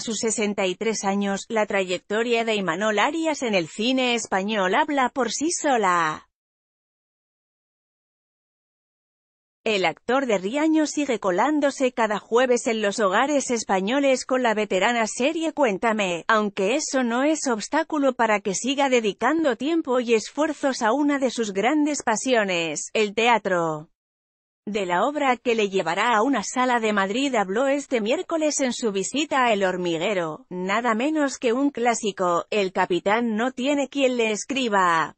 A sus 63 años, la trayectoria de Imanol Arias en el cine español habla por sí sola. El actor de Riaño sigue colándose cada jueves en los hogares españoles con la veterana serie Cuéntame, aunque eso no es obstáculo para que siga dedicando tiempo y esfuerzos a una de sus grandes pasiones, el teatro de la obra que le llevará a una sala de Madrid habló este miércoles en su visita a El Hormiguero, nada menos que un clásico, el capitán no tiene quien le escriba.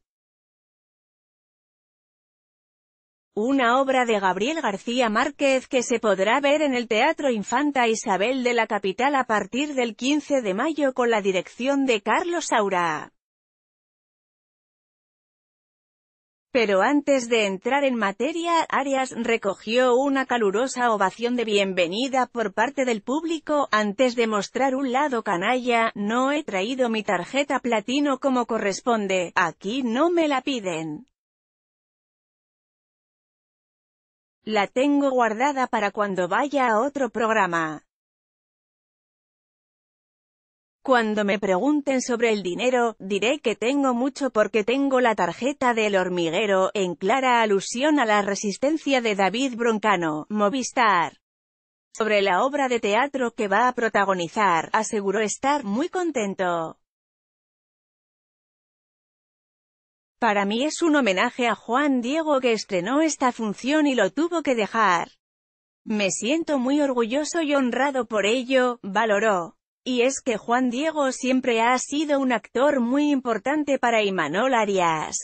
Una obra de Gabriel García Márquez que se podrá ver en el Teatro Infanta Isabel de la capital a partir del 15 de mayo con la dirección de Carlos Aura. Pero antes de entrar en materia, Arias recogió una calurosa ovación de bienvenida por parte del público, antes de mostrar un lado canalla, no he traído mi tarjeta platino como corresponde, aquí no me la piden. La tengo guardada para cuando vaya a otro programa. Cuando me pregunten sobre el dinero, diré que tengo mucho porque tengo la tarjeta del hormiguero, en clara alusión a la resistencia de David Broncano, Movistar. Sobre la obra de teatro que va a protagonizar, aseguró estar muy contento. Para mí es un homenaje a Juan Diego que estrenó esta función y lo tuvo que dejar. Me siento muy orgulloso y honrado por ello, valoró. Y es que Juan Diego siempre ha sido un actor muy importante para Imanol Arias.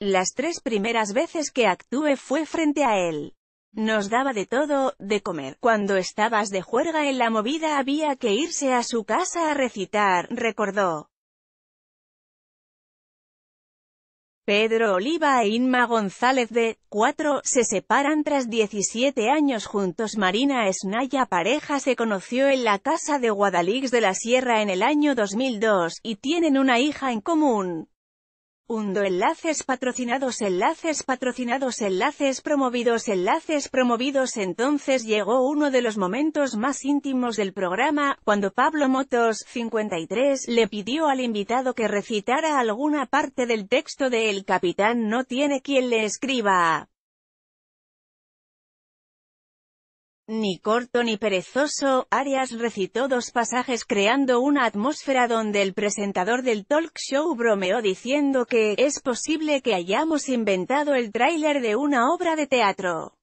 Las tres primeras veces que actué fue frente a él. Nos daba de todo, de comer. Cuando estabas de juerga en la movida había que irse a su casa a recitar, recordó. Pedro Oliva e Inma González de 4 se separan tras 17 años juntos. Marina Esnaya pareja se conoció en la casa de Guadalix de la Sierra en el año 2002, y tienen una hija en común. Undo enlaces patrocinados, enlaces patrocinados, enlaces promovidos, enlaces promovidos. Entonces llegó uno de los momentos más íntimos del programa, cuando Pablo Motos, 53, le pidió al invitado que recitara alguna parte del texto de El Capitán no tiene quien le escriba. Ni corto ni perezoso, Arias recitó dos pasajes creando una atmósfera donde el presentador del talk show bromeó diciendo que, es posible que hayamos inventado el tráiler de una obra de teatro.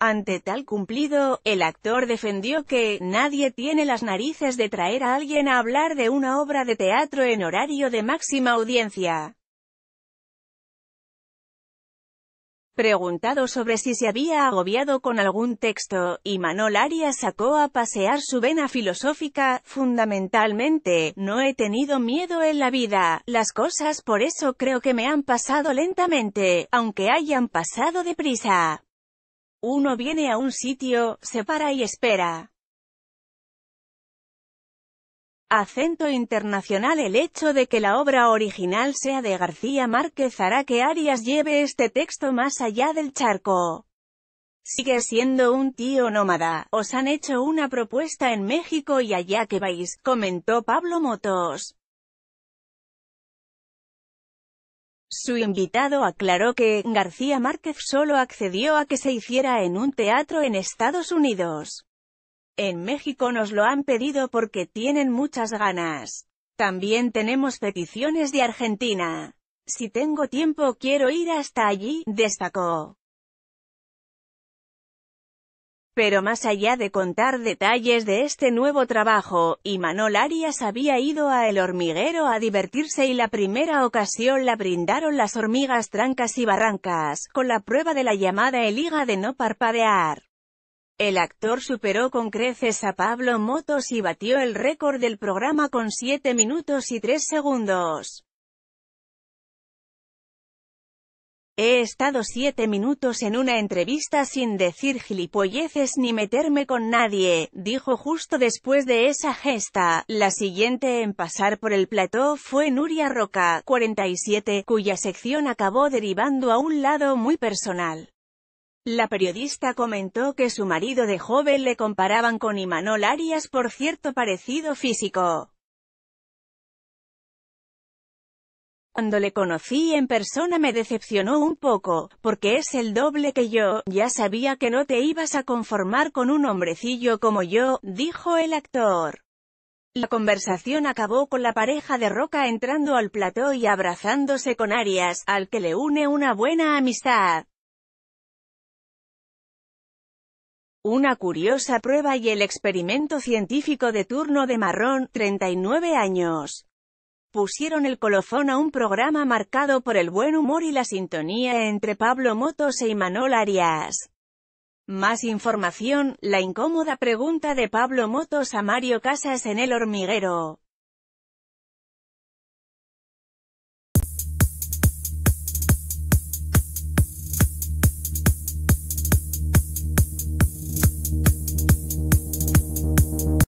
Ante tal cumplido, el actor defendió que, nadie tiene las narices de traer a alguien a hablar de una obra de teatro en horario de máxima audiencia. Preguntado sobre si se había agobiado con algún texto, y Arias sacó a pasear su vena filosófica, fundamentalmente, no he tenido miedo en la vida, las cosas por eso creo que me han pasado lentamente, aunque hayan pasado deprisa. Uno viene a un sitio, se para y espera. Acento internacional el hecho de que la obra original sea de García Márquez hará que Arias lleve este texto más allá del charco. Sigue siendo un tío nómada, os han hecho una propuesta en México y allá que vais, comentó Pablo Motos. Su invitado aclaró que, García Márquez solo accedió a que se hiciera en un teatro en Estados Unidos. En México nos lo han pedido porque tienen muchas ganas. También tenemos peticiones de Argentina. Si tengo tiempo quiero ir hasta allí, destacó. Pero más allá de contar detalles de este nuevo trabajo, Imanol Arias había ido a El Hormiguero a divertirse y la primera ocasión la brindaron las hormigas trancas y barrancas, con la prueba de la llamada el de no parpadear. El actor superó con creces a Pablo Motos y batió el récord del programa con 7 minutos y 3 segundos. He estado 7 minutos en una entrevista sin decir gilipolleces ni meterme con nadie, dijo justo después de esa gesta. La siguiente en pasar por el plató fue Nuria Roca, 47, cuya sección acabó derivando a un lado muy personal. La periodista comentó que su marido de joven le comparaban con Imanol Arias por cierto parecido físico. Cuando le conocí en persona me decepcionó un poco, porque es el doble que yo, ya sabía que no te ibas a conformar con un hombrecillo como yo, dijo el actor. La conversación acabó con la pareja de Roca entrando al plató y abrazándose con Arias, al que le une una buena amistad. Una curiosa prueba y el experimento científico de turno de Marrón, 39 años, pusieron el colofón a un programa marcado por el buen humor y la sintonía entre Pablo Motos e Imanol Arias. Más información, la incómoda pregunta de Pablo Motos a Mario Casas en El Hormiguero.